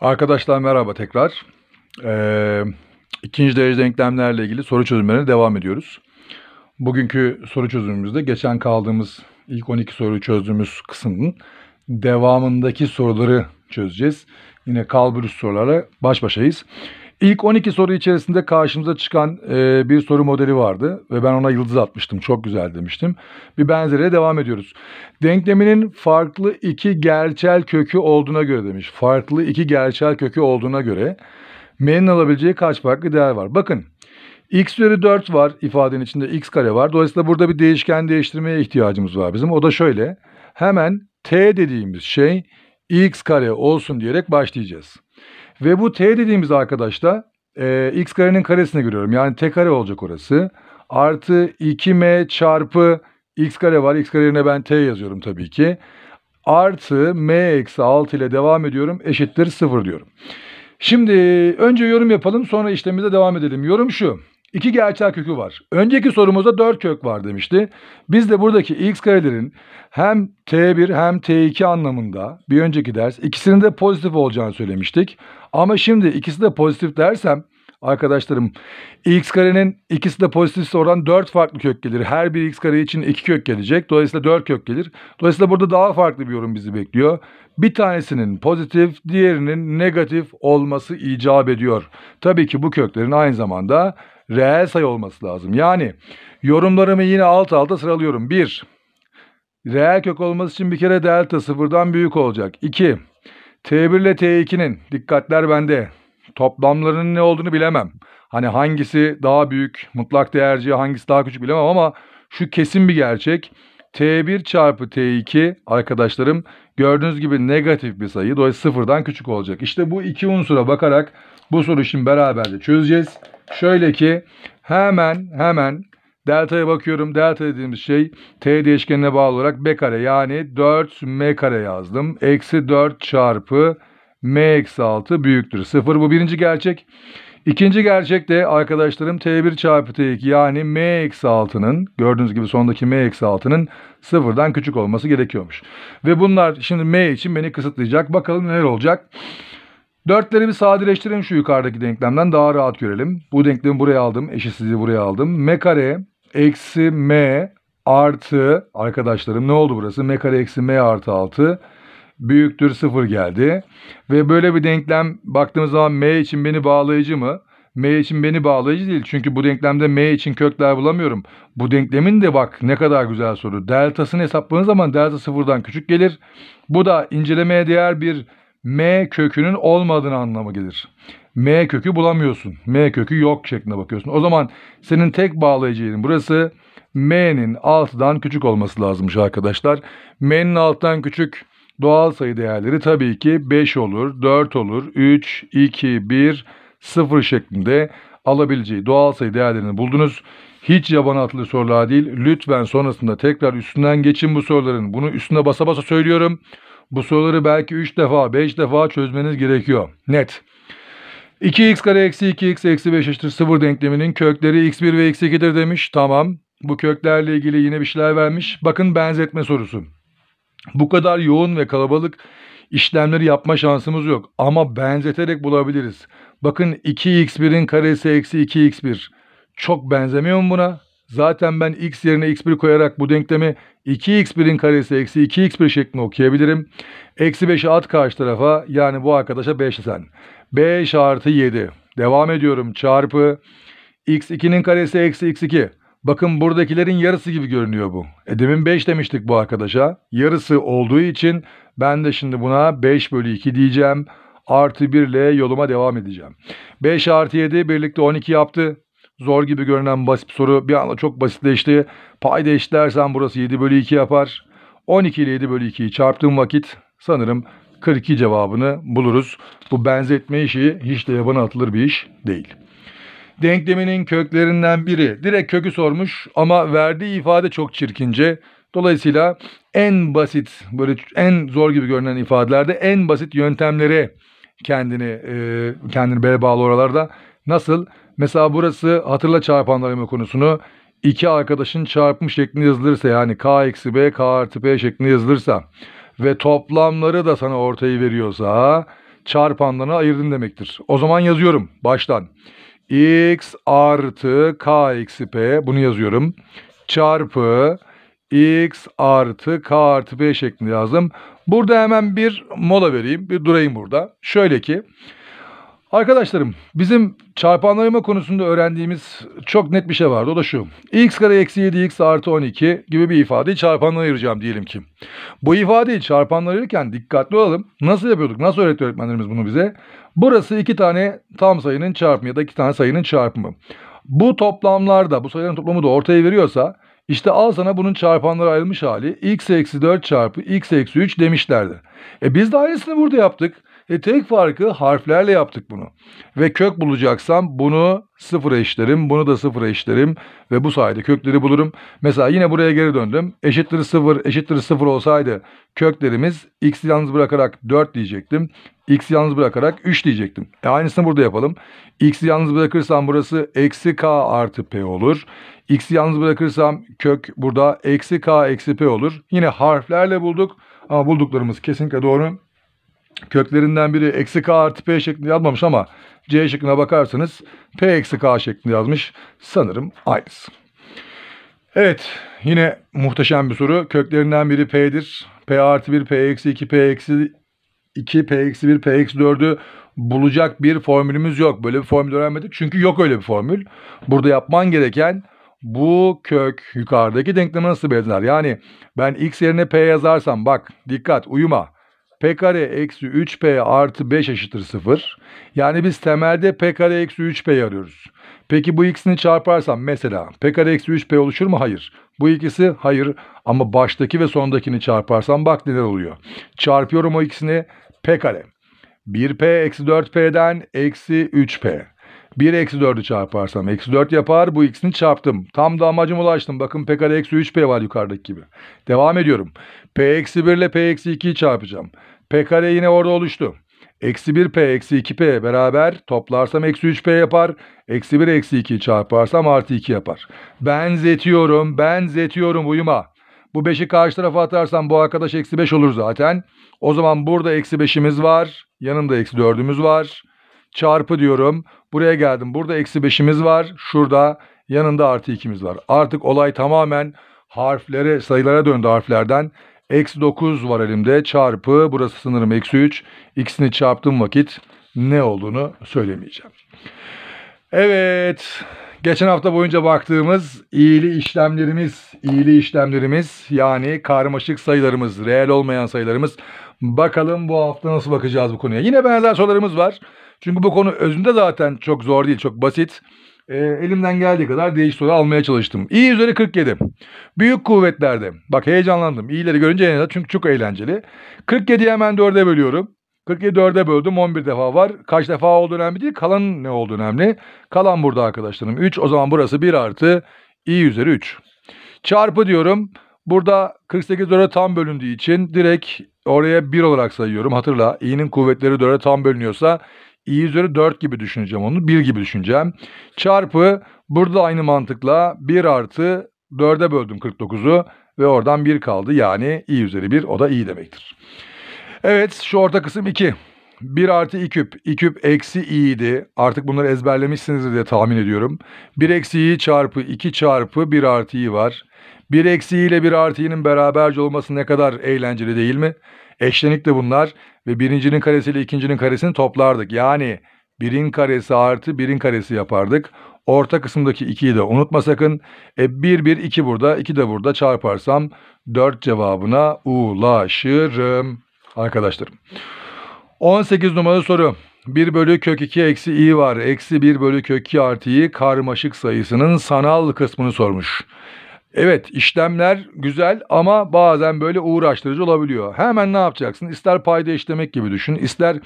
Arkadaşlar merhaba tekrar. Ee, ikinci derece denklemlerle ilgili soru çözümlerine devam ediyoruz. Bugünkü soru çözümümüzde geçen kaldığımız ilk 12 soruyu çözdüğümüz kısmın devamındaki soruları çözeceğiz. Yine kalbürüs sorularla baş başayız. İlk 12 soru içerisinde karşımıza çıkan e, bir soru modeli vardı ve ben ona yıldız atmıştım. Çok güzel demiştim. Bir benzeriyle devam ediyoruz. Denkleminin farklı iki gerçel kökü olduğuna göre demiş. Farklı iki gerçel kökü olduğuna göre m'nin alabileceği kaç farklı değer var? Bakın x üzeri 4 var ifadenin içinde x kare var. Dolayısıyla burada bir değişken değiştirmeye ihtiyacımız var bizim. O da şöyle. Hemen t dediğimiz şey x kare olsun diyerek başlayacağız. Ve bu t dediğimiz arkadaşlar e, x karenin karesine görüyorum. Yani t kare olacak orası. Artı 2m çarpı x kare var. x kare ben t yazıyorum tabii ki. Artı m eksi 6 ile devam ediyorum. Eşittir 0 diyorum. Şimdi önce yorum yapalım sonra işlemimize devam edelim. Yorum şu. İki gerçel kökü var. Önceki sorumuzda 4 kök var demişti. Biz de buradaki x karelerin hem t1 hem t2 anlamında bir önceki ders ikisinin de pozitif olacağını söylemiştik. Ama şimdi ikisi de pozitif dersem arkadaşlarım x karenin ikisi de pozitifse oradan 4 farklı kök gelir. Her bir x kare için 2 kök gelecek. Dolayısıyla 4 kök gelir. Dolayısıyla burada daha farklı bir yorum bizi bekliyor. Bir tanesinin pozitif, diğerinin negatif olması icap ediyor. Tabii ki bu köklerin aynı zamanda reel sayı olması lazım. Yani yorumlarımı yine alt alta sıralıyorum. 1. Reel kök olması için bir kere delta sıfırdan büyük olacak. 2. T1 ile T2'nin dikkatler bende. Toplamlarının ne olduğunu bilemem. Hani hangisi daha büyük, mutlak değerci, hangisi daha küçük bilemem ama şu kesin bir gerçek. T1 çarpı T2 arkadaşlarım gördüğünüz gibi negatif bir sayı. Dolayısıyla sıfırdan küçük olacak. İşte bu iki unsura bakarak bu soru için beraberce çözeceğiz. Şöyle ki hemen hemen delta'ya bakıyorum. Delta dediğimiz şey t değişkenine bağlı olarak b kare yani 4 m kare yazdım. Eksi 4 çarpı m eksi 6 büyüktür. 0 bu birinci gerçek. İkinci gerçek de arkadaşlarım t1 çarpı t2 yani m eksi 6'nın gördüğünüz gibi sondaki m eksi 6'nın sıfırdan küçük olması gerekiyormuş. Ve bunlar şimdi m için beni kısıtlayacak. Bakalım neler olacak. Dörtleri bir sadeleştirin şu yukarıdaki denklemden daha rahat görelim. Bu denklemi buraya aldım. Eşitsizliği buraya aldım. M kare eksi M artı arkadaşlarım ne oldu burası? M kare eksi M artı 6 büyüktür 0 geldi. Ve böyle bir denklem baktığımız zaman M için beni bağlayıcı mı? M için beni bağlayıcı değil. Çünkü bu denklemde M için kökler bulamıyorum. Bu denklemin de bak ne kadar güzel soru. Deltasını hesapladığınız zaman delta sıfırdan küçük gelir. Bu da incelemeye değer bir M kökünün olmadığını anlamı gelir. M kökü bulamıyorsun. M kökü yok şeklinde bakıyorsun. O zaman senin tek bağlayacağın burası. M'nin altıdan küçük olması lazımmış arkadaşlar. M'nin alttan küçük doğal sayı değerleri tabii ki 5 olur, 4 olur, 3, 2, 1, 0 şeklinde alabileceği doğal sayı değerlerini buldunuz. Hiç yaban atlı sorular değil. Lütfen sonrasında tekrar üstünden geçin bu soruların. Bunu üstüne basa basa söylüyorum. Bu soruları belki 3 defa 5 defa çözmeniz gerekiyor. Net. 2x kare eksi 2x eksi 5 eşittir 0 denkleminin kökleri x1 ve x2'dir demiş. Tamam. Bu köklerle ilgili yine bir şeyler vermiş. Bakın benzetme sorusu. Bu kadar yoğun ve kalabalık işlemleri yapma şansımız yok. Ama benzeterek bulabiliriz. Bakın 2x1'in karesi eksi 2x1. Çok benzemiyor mu buna? Zaten ben x yerine x1 koyarak bu denklemi 2x1'in karesi eksi 2x1 şeklinde okuyabilirim. Eksi 5'i at karşı tarafa yani bu arkadaşa 5 sen. 5 artı 7. Devam ediyorum çarpı x2'nin karesi eksi x2. Bakın buradakilerin yarısı gibi görünüyor bu. E demin 5 demiştik bu arkadaşa. Yarısı olduğu için ben de şimdi buna 5 bölü 2 diyeceğim. Artı 1 ile yoluma devam edeceğim. 5 artı 7 birlikte 12 yaptı. Zor gibi görünen basit bir soru bir anda çok basitleşti. Payda eşitlersen burası 7 bölü 2 yapar. 12 ile 7 bölü 2'yi çarptığım vakit sanırım 42 cevabını buluruz. Bu benzetme işi hiç de yabana atılır bir iş değil. Denkleminin köklerinden biri direkt kökü sormuş ama verdiği ifade çok çirkince. Dolayısıyla en basit böyle en zor gibi görünen ifadelerde en basit yöntemlere kendini e, kendini bele bağlı oralarda nasıl Mesela burası hatırla çarpanlar konusunu iki arkadaşın çarpım şeklinde yazılırsa yani k eksi b k artı b şeklinde yazılırsa ve toplamları da sana ortayı veriyorsa çarpanlarına ayırdın demektir. O zaman yazıyorum baştan. x artı k eksi p bunu yazıyorum. Çarpı x artı k artı p şeklinde yazdım. Burada hemen bir mola vereyim. Bir durayım burada. Şöyle ki Arkadaşlarım bizim çarpanlayma konusunda öğrendiğimiz çok net bir şey vardı. O da şu. x kare eksi 7x artı 12 gibi bir ifadeyi çarpanlayacağım diyelim ki. Bu ifadeyi çarpanlayırken dikkatli olalım. Nasıl yapıyorduk? Nasıl öğretti öğretmenlerimiz bunu bize? Burası iki tane tam sayının çarpımı ya da iki tane sayının çarpımı. Bu toplamlarda bu sayıların toplamı da ortaya veriyorsa işte al sana bunun çarpanlara ayrılmış hali x eksi 4 çarpı x eksi 3 demişlerdi. E biz de aynısını burada yaptık. E tek farkı harflerle yaptık bunu. Ve kök bulacaksam bunu sıfıra işlerim, bunu da sıfıra işlerim ve bu sayede kökleri bulurum. Mesela yine buraya geri döndüm. Eşittir sıfır, eşittir sıfır olsaydı köklerimiz x yalnız bırakarak 4 diyecektim. x yalnız bırakarak 3 diyecektim. E aynısını burada yapalım. x yalnız bırakırsam burası eksi k artı p olur. x yalnız bırakırsam kök burada eksi k eksi p olur. Yine harflerle bulduk ama bulduklarımız kesinlikle doğru köklerinden biri eksi k artı p şeklinde yazmamış ama c şıkkına bakarsanız p eksi k şeklinde yazmış. Sanırım aynısı. Evet yine muhteşem bir soru. Köklerinden biri p'dir. p artı 1, p eksi 2, p eksi 2, p eksi 1, p eksi 4'ü bulacak bir formülümüz yok. Böyle bir formül öğrenmedik. Çünkü yok öyle bir formül. Burada yapman gereken bu kök yukarıdaki denkleme nasıl benzer? Yani ben x yerine p yazarsam bak dikkat uyuma p kare eksi 3p artı 5 eşittir 0. Yani biz temelde p kare eksi 3p arıyoruz. Peki bu ikisini çarparsam mesela p kare eksi 3p oluşur mu? Hayır. Bu ikisi hayır ama baştaki ve sondakini çarparsam bak neler oluyor. Çarpıyorum o ikisini p kare. 1p eksi 4p'den eksi 3p. 1 eksi 4'ü çarparsam eksi 4 yapar. Bu ikisini çarptım. Tam da amacıma ulaştım. Bakın p kare eksi 3p var yukarıdaki gibi. Devam ediyorum. p eksi 1 ile p eksi 2'yi çarpacağım. P kare yine orada oluştu. Eksi 1 P eksi 2 P beraber toplarsam eksi 3 P yapar. Eksi 1 eksi 2 çarparsam artı 2 yapar. Benzetiyorum benzetiyorum uyuma. Bu 5'i karşı tarafa atarsam bu arkadaş eksi 5 olur zaten. O zaman burada eksi 5'imiz var. Yanında eksi 4'ümüz var. Çarpı diyorum. Buraya geldim. Burada eksi 5'imiz var. Şurada yanında artı 2'miz var. Artık olay tamamen harflere, sayılara döndü harflerden. Eksi 9 var elimde çarpı burası sınırım eksi 3. X'ini çarptığım vakit ne olduğunu söylemeyeceğim. Evet geçen hafta boyunca baktığımız iyili işlemlerimiz, iyili işlemlerimiz yani karmaşık sayılarımız, reel olmayan sayılarımız. Bakalım bu hafta nasıl bakacağız bu konuya. Yine benzer sorularımız var. Çünkü bu konu özünde zaten çok zor değil, çok basit e, elimden geldiği kadar değişik soru almaya çalıştım. İ üzeri 47. Büyük kuvvetlerde. Bak heyecanlandım. İ'leri görünce en çünkü çok eğlenceli. 47'yi hemen 4'e bölüyorum. 47'yi 4'e böldüm 11 defa var. Kaç defa olduğu önemli değil. Kalan ne olduğu önemli. Kalan burada arkadaşlarım. 3 o zaman burası 1 artı i üzeri 3. Çarpı diyorum. Burada 48 4'e tam bölündüğü için direkt oraya 1 olarak sayıyorum. Hatırla i'nin kuvvetleri 4'e tam bölünüyorsa i üzeri 4 gibi düşüneceğim onu. 1 gibi düşüneceğim. Çarpı burada aynı mantıkla 1 artı 4'e böldüm 49'u ve oradan 1 kaldı. Yani i üzeri 1 o da i demektir. Evet şu orta kısım 2. 1 artı i küp. i küp eksi i idi. Artık bunları ezberlemişsiniz diye tahmin ediyorum. 1 eksi i çarpı 2 çarpı 1 artı i var. Bir eksiğiyle bir artıyının beraberce olması ne kadar eğlenceli değil mi? Eşlenikti bunlar ve birincinin karesiyle ikincinin karesini toplardık. Yani birin karesi artı birin karesi yapardık. Orta kısımdaki 2'yi de unutma sakın. E 1 1 2 burada, 2 de burada çarparsam 4 cevabına ulaşırım arkadaşlarım. 18 numaralı soru. 1 bölü kök 2 eksi i var. Eksi 1 bölü kök 2 artı i karmaşık sayısının sanal kısmını sormuş. Evet işlemler güzel ama bazen böyle uğraştırıcı olabiliyor. Hemen ne yapacaksın? İster payda işlemek gibi düşün, ister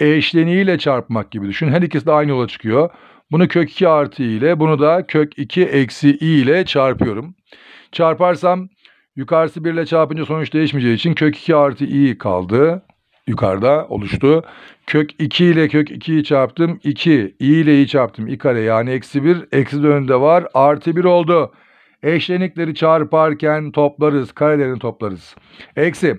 eşleniğiyle çarpmak gibi düşün. Her ikisi de aynı yola çıkıyor. Bunu kök 2 artı i ile, bunu da kök 2 eksi i ile çarpıyorum. Çarparsam yukarısı 1 ile çarpınca sonuç değişmeyeceği için kök 2 artı i kaldı. Yukarıda oluştu. Kök 2 ile kök 2'yi çarptım. 2, i ile i çarptım. i kare yani eksi 1. Eksi de önünde var. Artı 1 oldu. Eşlenikleri çarparken toplarız. Karelerini toplarız. Eksi.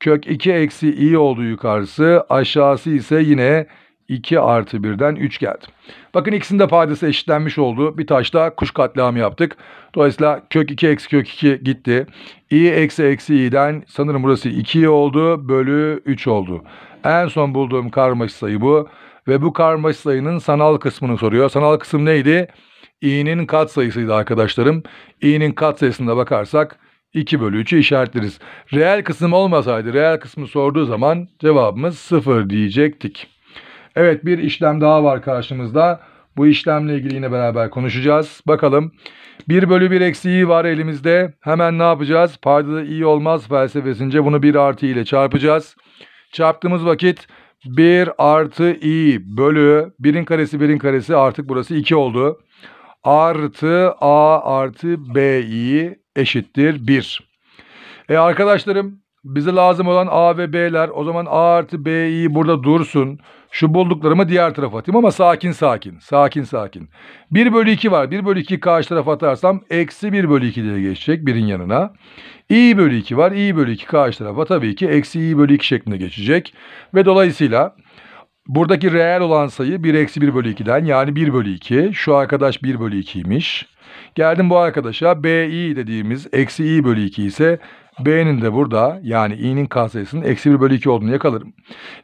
Kök 2 eksi i oldu yukarısı. Aşağısı ise yine 2 artı 1'den 3 geldi. Bakın ikisinin de paydası eşitlenmiş oldu. Bir taşla kuş katliamı yaptık. Dolayısıyla kök 2 eksi kök 2 gitti. i eksi eksi i'den sanırım burası 2 oldu. Bölü 3 oldu. En son bulduğum karmaşık sayı bu. Ve bu karmaşık sayının sanal kısmını soruyor. Sanal kısım neydi? i'nin kat sayısıydı arkadaşlarım. i'nin kat sayısına bakarsak 2 bölü 3'ü işaretleriz. Reel kısım olmasaydı reel kısmı sorduğu zaman cevabımız 0 diyecektik. Evet bir işlem daha var karşımızda. Bu işlemle ilgili yine beraber konuşacağız. Bakalım 1 bölü 1 eksi i var elimizde. Hemen ne yapacağız? Paydada i olmaz felsefesince bunu 1 artı i ile çarpacağız. Çarptığımız vakit 1 artı i bölü 1'in karesi 1'in karesi artık burası 2 oldu artı A artı B'yi eşittir 1. E arkadaşlarım bize lazım olan A ve B'ler o zaman A artı B'yi burada dursun. Şu bulduklarımı diğer tarafa atayım ama sakin sakin. Sakin sakin. 1 bölü 2 var. 1 bölü 2 karşı tarafa atarsam eksi 1 bölü 2 diye geçecek birin yanına. i bölü 2 var. i bölü 2 karşı tarafa tabii ki eksi i bölü 2 şeklinde geçecek. Ve dolayısıyla Buradaki reel olan sayı 1 eksi 1 bölü 2'den yani 1 bölü 2. Şu arkadaş 1 bölü 2'ymiş. Geldim bu arkadaşa BI dediğimiz eksi i bölü 2 ise B'nin de burada yani i'nin katsayısının eksi 1 bölü 2 olduğunu yakalarım.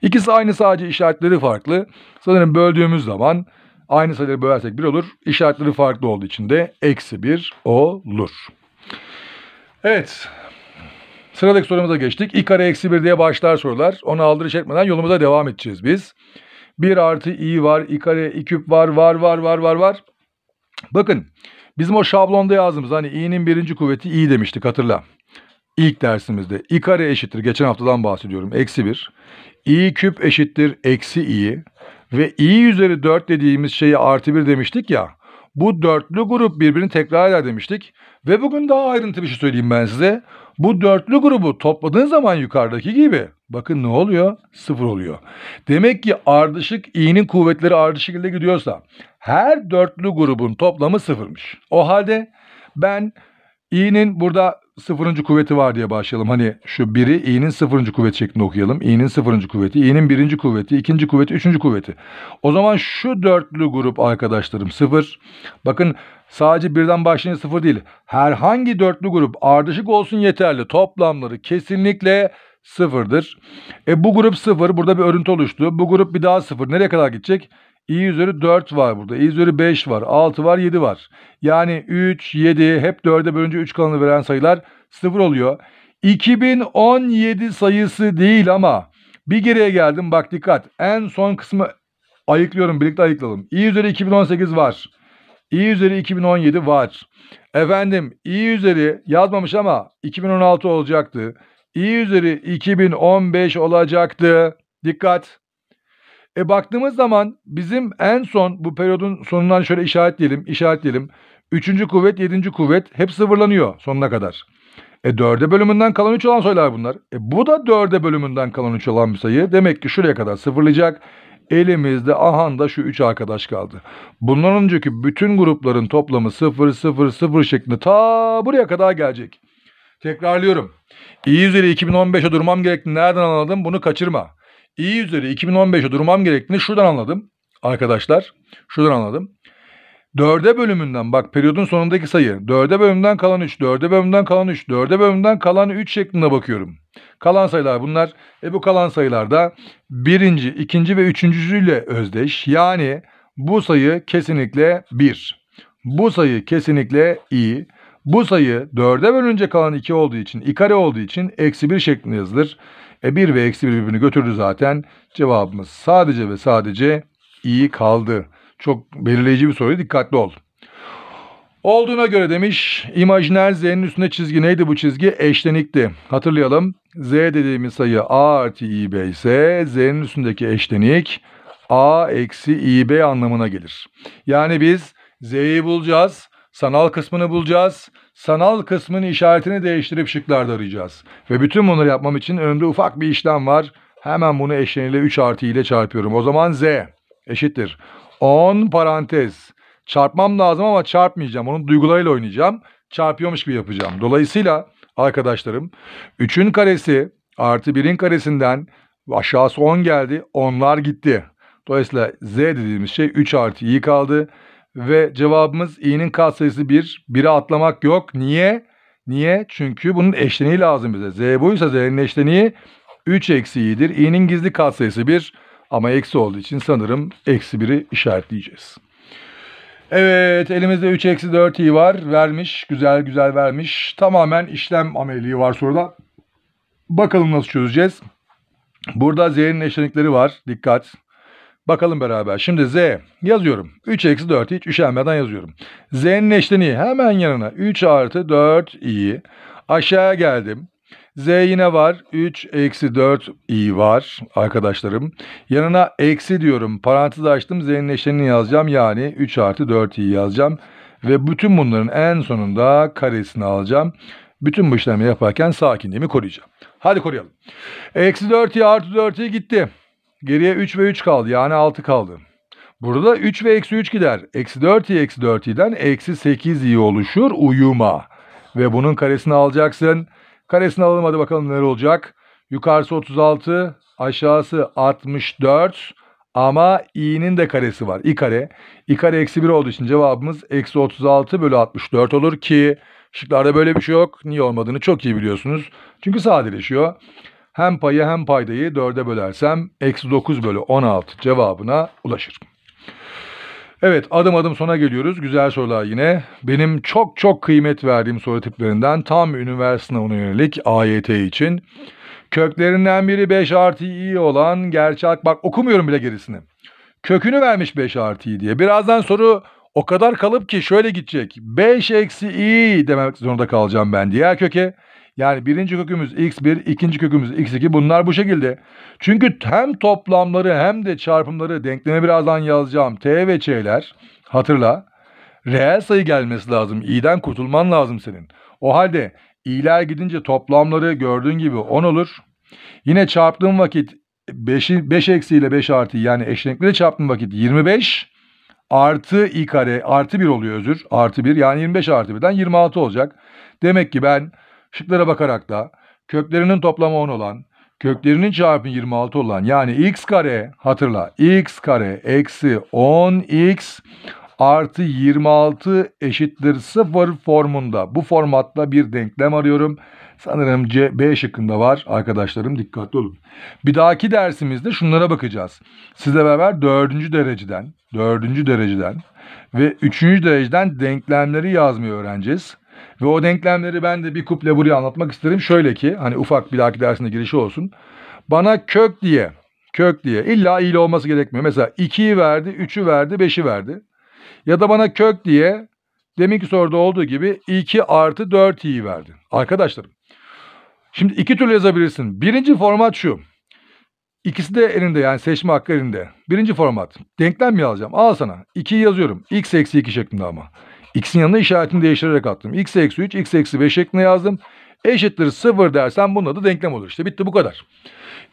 İkisi aynı sadece işaretleri farklı. Sanırım böldüğümüz zaman aynı sayıları bölersek 1 olur. İşaretleri farklı olduğu için de eksi 1 olur. Evet Sıradaki sorumuza geçtik. i kare eksi 1 diye başlar sorular. Onu aldırış etmeden yolumuza devam edeceğiz biz. 1 artı i var, i kare, i küp var, var, var, var, var, var. Bakın bizim o şablonda yazdığımız hani i'nin birinci kuvveti i demiştik hatırla. İlk dersimizde i kare eşittir. Geçen haftadan bahsediyorum. Eksi 1. i küp eşittir. Eksi i. Ve i üzeri 4 dediğimiz şeyi artı 1 demiştik ya. Bu dörtlü grup birbirini tekrar eder demiştik. Ve bugün daha ayrıntı bir şey söyleyeyim ben size. Bu dörtlü grubu topladığın zaman yukarıdaki gibi bakın ne oluyor? Sıfır oluyor. Demek ki ardışık i'nin kuvvetleri ardışık şekilde gidiyorsa her dörtlü grubun toplamı sıfırmış. O halde ben i'nin burada sıfırıncı kuvveti var diye başlayalım. Hani şu biri i'nin sıfırıncı kuvveti şeklinde okuyalım. i'nin sıfırıncı kuvveti, i'nin birinci kuvveti, ikinci kuvveti, üçüncü kuvveti. O zaman şu dörtlü grup arkadaşlarım sıfır. Bakın sadece birden başlayınca sıfır değil. Herhangi dörtlü grup ardışık olsun yeterli. Toplamları kesinlikle sıfırdır. E bu grup sıfır. Burada bir örüntü oluştu. Bu grup bir daha sıfır. Nereye kadar gidecek? i üzeri 4 var burada. i üzeri 5 var. 6 var. 7 var. Yani 3, 7 hep 4'e bölünce 3 kalanı veren sayılar 0 oluyor. 2017 sayısı değil ama bir geriye geldim bak dikkat. En son kısmı ayıklıyorum birlikte ayıklayalım. i üzeri 2018 var. i üzeri 2017 var. Efendim i üzeri yazmamış ama 2016 olacaktı. i üzeri 2015 olacaktı. Dikkat. E baktığımız zaman bizim en son bu periyodun sonundan şöyle işaretleyelim, işaretleyelim. Üçüncü kuvvet, yedinci kuvvet hep sıfırlanıyor sonuna kadar. E dörde bölümünden kalan üç olan sayılar bunlar. E bu da dörde bölümünden kalan üç olan bir sayı. Demek ki şuraya kadar sıfırlayacak. Elimizde ahanda şu üç arkadaş kaldı. Bundan önceki bütün grupların toplamı sıfır sıfır sıfır şeklinde ta buraya kadar gelecek. Tekrarlıyorum. İyi üzeri 2015'e durmam gerektiğini nereden anladım? Bunu kaçırma i üzeri 2015'e durmam gerektiğini şuradan anladım. Arkadaşlar şuradan anladım. dörde bölümünden bak periyodun sonundaki sayı. dörde bölümden kalan 3, dörde bölümden kalan 3, dörde bölümden kalan 3 şeklinde bakıyorum. Kalan sayılar bunlar. E bu kalan sayılar da birinci, ikinci ve üçüncüsüyle özdeş. Yani bu sayı kesinlikle 1. Bu sayı kesinlikle i. Bu sayı dörde bölünce kalan 2 olduğu için, i kare olduğu için eksi 1 şeklinde yazılır. E 1 ve eksi 1 birbirini götürdü zaten. Cevabımız sadece ve sadece iyi kaldı. Çok belirleyici bir soru. Dikkatli ol. Olduğuna göre demiş, imajiner z'nin üstünde çizgi neydi bu çizgi? Eşlenikti. Hatırlayalım. z dediğimiz sayı a artı i b ise z'nin üstündeki eşlenik a eksi i b anlamına gelir. Yani biz z'yi bulacağız, sanal kısmını bulacağız, sanal kısmın işaretini değiştirip şıklarda arayacağız. Ve bütün bunları yapmam için önümde ufak bir işlem var. Hemen bunu eşleniyle 3 artı ile çarpıyorum. O zaman z eşittir. 10 parantez. Çarpmam lazım ama çarpmayacağım. Onun duygularıyla oynayacağım. Çarpıyormuş gibi yapacağım. Dolayısıyla arkadaşlarım 3'ün karesi artı 1'in karesinden aşağısı 10 geldi. Onlar gitti. Dolayısıyla z dediğimiz şey 3 artı i kaldı. Ve cevabımız i'nin kat sayısı 1. 1'e atlamak yok. Niye? Niye? Çünkü bunun eşleniği lazım bize. Z buysa z'nin eşleniği 3 eksi i'dir. i'nin gizli kat sayısı 1. Ama eksi olduğu için sanırım eksi 1'i işaretleyeceğiz. Evet elimizde 3 eksi 4 i var. Vermiş. Güzel güzel vermiş. Tamamen işlem ameliliği var soruda. Bakalım nasıl çözeceğiz. Burada z'nin eşlenikleri var. Dikkat. Bakalım beraber. Şimdi z yazıyorum. 3 eksi 4 hiç üşenmeden yazıyorum. Z'nin eşleniği hemen yanına 3 artı 4 i. Aşağıya geldim. Z yine var. 3 eksi 4 i var arkadaşlarım. Yanına eksi diyorum. Parantez açtım. Z'nin eşleniğini yazacağım. Yani 3 artı 4 i yazacağım. Ve bütün bunların en sonunda karesini alacağım. Bütün bu işlemi yaparken sakinliğimi koruyacağım. Hadi koruyalım. Eksi 4i artı 4i gitti. Geriye 3 ve 3 kaldı. Yani 6 kaldı. Burada 3 ve eksi 3 gider. Eksi 4 i eksi 4 i'den eksi 8 i oluşur uyuma. Ve bunun karesini alacaksın. Karesini alalım hadi bakalım neler olacak. Yukarısı 36, aşağısı 64 ama i'nin de karesi var. i kare. i kare eksi 1 olduğu için cevabımız eksi 36 bölü 64 olur ki şıklarda böyle bir şey yok. Niye olmadığını çok iyi biliyorsunuz. Çünkü sadeleşiyor hem payı hem paydayı dörde bölersem eksi 9 bölü 16 cevabına ulaşır. Evet adım adım sona geliyoruz. Güzel sorular yine. Benim çok çok kıymet verdiğim soru tiplerinden tam üniversite sınavına yönelik AYT için. Köklerinden biri 5 artı i olan gerçek bak okumuyorum bile gerisini. Kökünü vermiş 5 artı i diye. Birazdan soru o kadar kalıp ki şöyle gidecek. 5 eksi i demek zorunda kalacağım ben diğer köke. Yani birinci kökümüz x1, ikinci kökümüz x2 bunlar bu şekilde. Çünkü hem toplamları hem de çarpımları denkleme birazdan yazacağım. T ve Ç'ler hatırla. Reel sayı gelmesi lazım. İ'den kurtulman lazım senin. O halde i'ler gidince toplamları gördüğün gibi 10 olur. Yine çarptığım vakit 5'i 5 eksi 5 artı yani eşlenikleri çarptığım vakit 25 artı i kare artı 1 oluyor özür. Artı 1 yani 25 artı 1'den 26 olacak. Demek ki ben Şıklara bakarak da köklerinin toplamı 10 olan, köklerinin çarpı 26 olan yani x kare hatırla x kare eksi 10x artı 26 eşittir 0 formunda. Bu formatta bir denklem arıyorum. Sanırım C, B şıkkında var. Arkadaşlarım dikkatli olun. Bir dahaki dersimizde şunlara bakacağız. Size beraber dördüncü dereceden, dördüncü dereceden ve üçüncü dereceden denklemleri yazmayı öğreneceğiz. Ve o denklemleri ben de bir kuple buraya anlatmak isterim. Şöyle ki hani ufak bir dahaki dersinde girişi olsun. Bana kök diye kök diye illa ile olması gerekmiyor. Mesela 2'yi verdi, 3'ü verdi, 5'i verdi. Ya da bana kök diye deminki soruda olduğu gibi 2 artı 4 iyi verdi. Arkadaşlarım şimdi iki türlü yazabilirsin. Birinci format şu. İkisi de elinde yani seçme hakkı elinde. Birinci format. Denklem mi yazacağım? Al sana. 2'yi yazıyorum. X eksi 2 şeklinde ama. X'in yanına işaretini değiştirerek attım. X eksi 3, X eksi 5 şeklinde yazdım. Eşittir 0 dersen bunun adı denklem olur. İşte bitti bu kadar.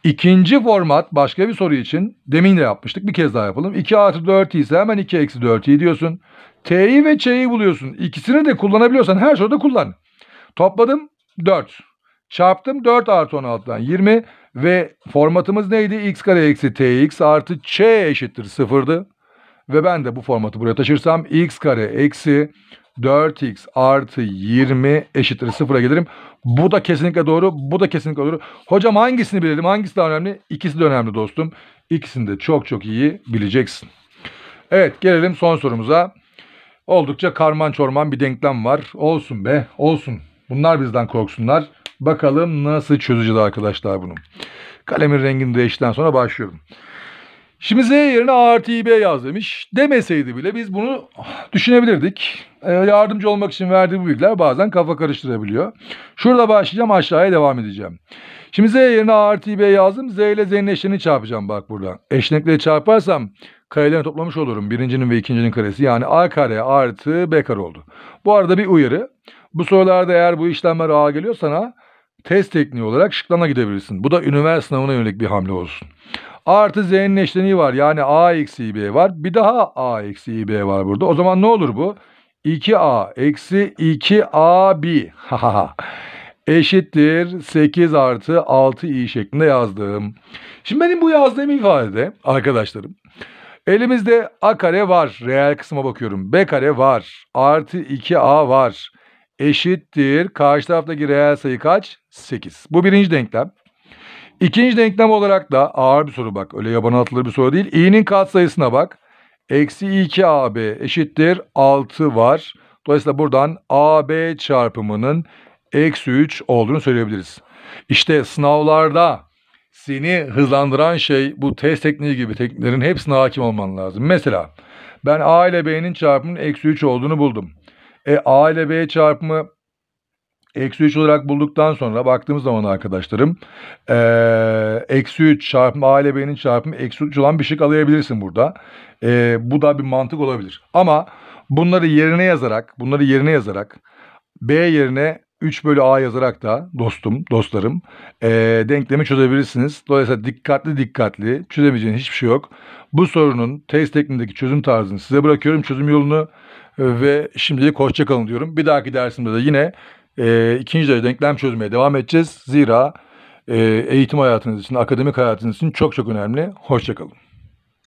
İkinci format başka bir soru için demin de yapmıştık. Bir kez daha yapalım. 2 artı 4 ise hemen 2 eksi 4'i diyorsun. T'yi ve Ç'yi buluyorsun. İkisini de kullanabiliyorsan her soruda kullan. Topladım 4. Çarptım 4 artı 16'dan 20 ve formatımız neydi? x kare eksi tx artı ç eşittir 0'dı. Ve ben de bu formatı buraya taşırsam x kare eksi 4x artı 20 eşittir 0'a gelirim. Bu da kesinlikle doğru. Bu da kesinlikle doğru. Hocam hangisini bilelim? Hangisi daha önemli? İkisi de önemli dostum. İkisini de çok çok iyi bileceksin. Evet gelelim son sorumuza. Oldukça karman çorman bir denklem var. Olsun be olsun. Bunlar bizden korksunlar. Bakalım nasıl çözeceğiz arkadaşlar bunu. Kalemin rengini değiştikten sonra başlıyorum. Şimdi Z yerine A artı İB yaz demiş. Demeseydi bile biz bunu düşünebilirdik. E, yardımcı olmak için verdiği bu bilgiler bazen kafa karıştırabiliyor. Şurada başlayacağım aşağıya devam edeceğim. Şimdi Z yerine A artı İB yazdım. Z ile Z'nin eşlerini çarpacağım bak burada. Eşlenikleri çarparsam karelerini toplamış olurum. Birincinin ve ikincinin karesi. Yani A kare artı B kare oldu. Bu arada bir uyarı. Bu sorularda eğer bu işlemler A geliyor sana test tekniği olarak şıklana gidebilirsin. Bu da üniversite sınavına yönelik bir hamle olsun. Artı z'nin eşleniği var. Yani a eksi b var. Bir daha a eksi b var burada. O zaman ne olur bu? 2a eksi 2ab eşittir 8 artı 6i şeklinde yazdım. Şimdi benim bu yazdığım ifadede arkadaşlarım elimizde a kare var. Reel kısma bakıyorum. b kare var. Artı 2a var. Eşittir. Karşı taraftaki reel sayı kaç? 8. Bu birinci denklem. İkinci denklem olarak da ağır bir soru bak. Öyle yabana atılır bir soru değil. i'nin katsayısına bak. Eksi 2ab eşittir 6 var. Dolayısıyla buradan ab çarpımının eksi 3 olduğunu söyleyebiliriz. İşte sınavlarda seni hızlandıran şey bu test tekniği gibi tekniklerin hepsine hakim olman lazım. Mesela ben a ile b'nin çarpımının eksi 3 olduğunu buldum. E a ile b çarpımı eksi 3 olarak bulduktan sonra baktığımız zaman arkadaşlarım eksi 3 çarpım A ile B'nin çarpımı eksi 3 olan bir şık alabilirsin burada. E, bu da bir mantık olabilir. Ama bunları yerine yazarak bunları yerine yazarak B yerine 3 bölü A yazarak da dostum, dostlarım e, denklemi çözebilirsiniz. Dolayısıyla dikkatli dikkatli çözebileceğiniz hiçbir şey yok. Bu sorunun test tekniğindeki çözüm tarzını size bırakıyorum. Çözüm yolunu ve şimdilik hoşçakalın diyorum. Bir dahaki dersimde de yine e, ikinci derece denklem çözmeye devam edeceğiz. Zira e, eğitim hayatınız için, akademik hayatınız için çok çok önemli. Hoşçakalın.